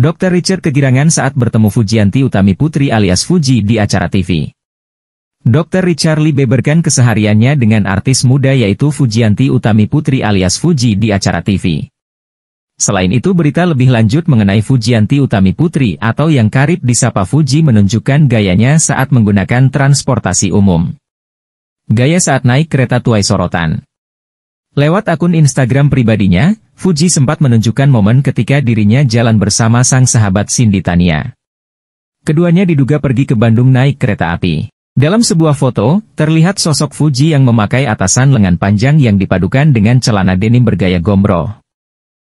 Dr. Richard kegirangan saat bertemu Fujianti Utami Putri alias Fuji di acara TV. Dr. Richard Lee beberkan kesehariannya dengan artis muda yaitu Fujianti Utami Putri alias Fuji di acara TV. Selain itu berita lebih lanjut mengenai Fujianti Utami Putri atau yang karib disapa Fuji menunjukkan gayanya saat menggunakan transportasi umum. Gaya saat naik kereta tuai sorotan. Lewat akun Instagram pribadinya, Fuji sempat menunjukkan momen ketika dirinya jalan bersama sang sahabat Cindy Tania. Keduanya diduga pergi ke Bandung naik kereta api. Dalam sebuah foto, terlihat sosok Fuji yang memakai atasan lengan panjang yang dipadukan dengan celana denim bergaya gombro.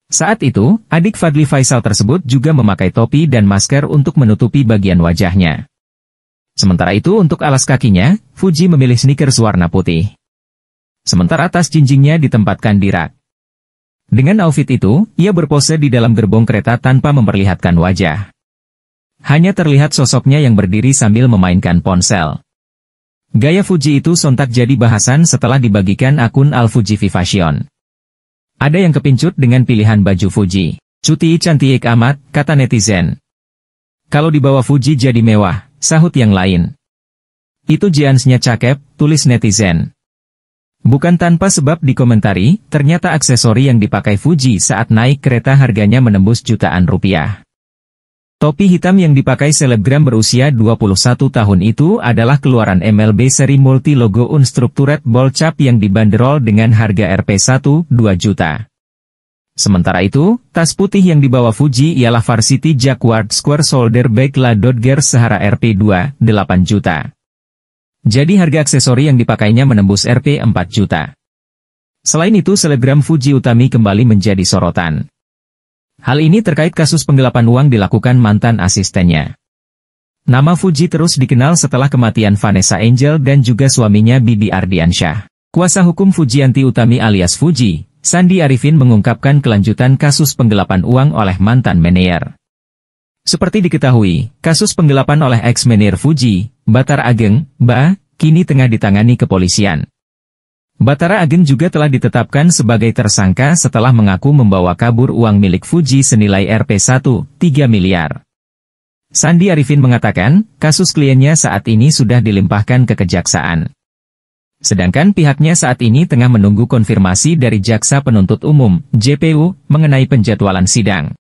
Saat itu, adik Fadli Faisal tersebut juga memakai topi dan masker untuk menutupi bagian wajahnya. Sementara itu untuk alas kakinya, Fuji memilih sneakers warna putih. Sementara atas jinjingnya ditempatkan di rak. Dengan outfit itu, ia berpose di dalam gerbong kereta tanpa memperlihatkan wajah. Hanya terlihat sosoknya yang berdiri sambil memainkan ponsel. Gaya Fuji itu sontak jadi bahasan setelah dibagikan akun Al Fuji Vivacion. Ada yang kepincut dengan pilihan baju Fuji. Cuti cantik amat, kata netizen. Kalau dibawa Fuji jadi mewah, sahut yang lain. Itu jeansnya cakep, tulis netizen. Bukan tanpa sebab dikomentari, ternyata aksesori yang dipakai Fuji saat naik kereta harganya menembus jutaan rupiah. Topi hitam yang dipakai selebgram berusia 21 tahun itu adalah keluaran MLB seri multi logo unstructured ball cap yang dibanderol dengan harga rp 1,2 juta. Sementara itu, tas putih yang dibawa Fuji ialah Varsity jaguar Square Shoulder Bag La Dodger Sahara rp 2,8 juta. Jadi harga aksesori yang dipakainya menembus Rp 4 juta. Selain itu selebgram Fuji Utami kembali menjadi sorotan. Hal ini terkait kasus penggelapan uang dilakukan mantan asistennya. Nama Fuji terus dikenal setelah kematian Vanessa Angel dan juga suaminya Bibi Ardiansyah. Kuasa hukum Fujianti Utami alias Fuji, Sandi Arifin mengungkapkan kelanjutan kasus penggelapan uang oleh mantan manajer. Seperti diketahui, kasus penggelapan oleh ex-manajer Fuji, Batar Ageng, Ba, kini tengah ditangani kepolisian. Batara Agen juga telah ditetapkan sebagai tersangka setelah mengaku membawa kabur uang milik Fuji senilai rp 1,3 miliar. Sandi Arifin mengatakan, kasus kliennya saat ini sudah dilimpahkan ke kejaksaan. Sedangkan pihaknya saat ini tengah menunggu konfirmasi dari Jaksa Penuntut Umum, JPU, mengenai penjadwalan sidang.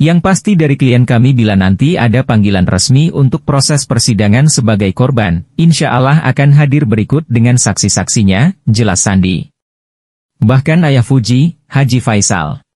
Yang pasti dari klien kami bila nanti ada panggilan resmi untuk proses persidangan sebagai korban, insya Allah akan hadir berikut dengan saksi-saksinya, jelas Sandi. Bahkan ayah Fuji, Haji Faisal.